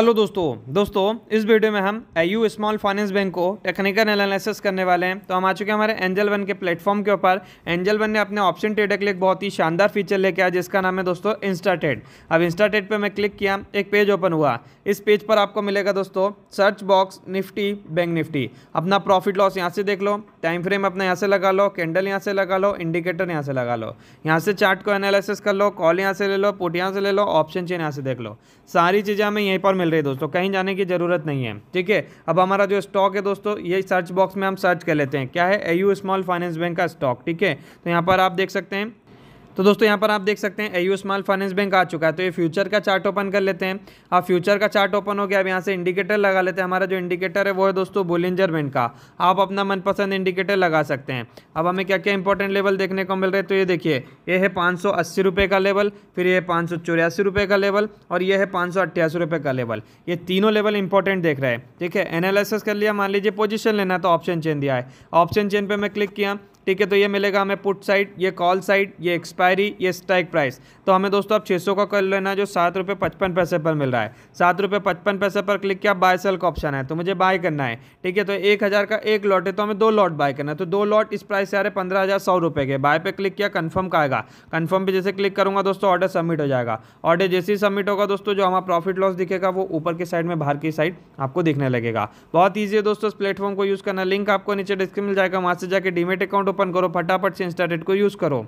hello दोस्तों दोस्तों इस वीडियो में हम एयू स्मॉल फाइनेंस बैंक को टेक्निकल एनालिसिस करने वाले हैं तो हम आ चुके हैं हमारे एंजल वन के प्लेटफॉर्म के ऊपर एंजल वन ने अपने ऑप्शन ट्रेडर के लिए एक बहुत ही शानदार फीचर लेके आया जिसका नाम है दोस्तों इंस्टा ट्रेड अब इंस्टा ट्रेड पर मैं क्लिक किया एक पेज ओपन हुआ इस पेज पर आपको मिलेगा दोस्तों search box Nifty bank Nifty अपना प्रॉफिट लॉस यहाँ से देख लो टाइम फ्रेम अपना यहाँ से लगा लो कैंडल यहाँ से लगा लो इंडिकेटर यहाँ से लगा लो यहाँ से चार्ट को एनालिसिस कर लो कॉल यहाँ से ले लो पुट यहाँ से ले लो ऑप्शन चेन यहाँ से देख लो सारी चीज़ें हमें यहीं पर मिल रही है दोस्तों कहीं जाने की ज़रूरत नहीं है ठीक है अब हमारा जो स्टॉक है दोस्तों ये सर्च बॉक्स में हम सर्च कर लेते हैं क्या है ए स्मॉल फाइनेंस बैंक का स्टॉक ठीक है तो यहाँ पर आप देख सकते हैं तो दोस्तों यहाँ पर आप देख सकते हैं एयू स्मॉल फाइनेंस बैंक आ चुका है तो ये फ्यूचर का चार्ट ओपन कर लेते हैं आप फ्यूचर का चार्ट ओपन हो गया अब यहाँ से इंडिकेटर लगा लेते हैं हमारा जो इंडिकेटर है वो है दोस्तों बोलिंजर बैंक का आप अपना मनपसंद इंडिकेटर लगा सकते हैं अब हमें क्या क्या इंपॉर्टेंट लेवल देखने को मिल रहा है तो ये देखिए ये है पाँच का लेवल फिर ये पाँच का लेवल और ये है पाँच का लेवल ये तीनों लेवल इंपॉर्टेंट देख रहे हैं ठीक है एनालिसिस कर लिया मान लीजिए पोजिशन लेना तो ऑप्शन चेन दिया है ऑप्शन चेन पर मैं क्लिक किया ठीक है तो ये मिलेगा हमें पुट साइड ये कॉल साइड ये एक्सपायरी ये स्ट्राइक प्राइस तो हमें दोस्तों अब छः सौ का कर लेना जो सात रुपये पचपन पैसे पर मिल रहा है सात रुपये पचपन पैसे पर क्लिक किया बाय सेल का ऑप्शन है तो मुझे बाय करना है ठीक है तो एक हज़ार का एक लॉट है तो हमें दो लॉट बाय करना है तो दो लॉट इस प्राइस से आ रहे पंद्रह हज़ार सौ रुपये के बाय पर क्लिक किया कन्फर्म का आएगा कन्फर्म पे जैसे क्लिक करूँगा दोस्तों ऑर्डर सबमिट हो जाएगा ऑर्डर जैसे ही सबमिट होगा दोस्तों जो हमारा प्रॉफिट लॉस दिखेगा वो ऊपर की साइड में बाहर की साइड आपको दिखने लगेगा बहुत ईजी है दोस्तों इस प्लेटफॉर्म को यूज़ करना लिंक आपको नीचे डिस्क्रिप मिल जाएगा वहाँ से जाकर डीमेट अकाउंट ओपन करो फटाफट से इंस्टाटेट को यूज़ करो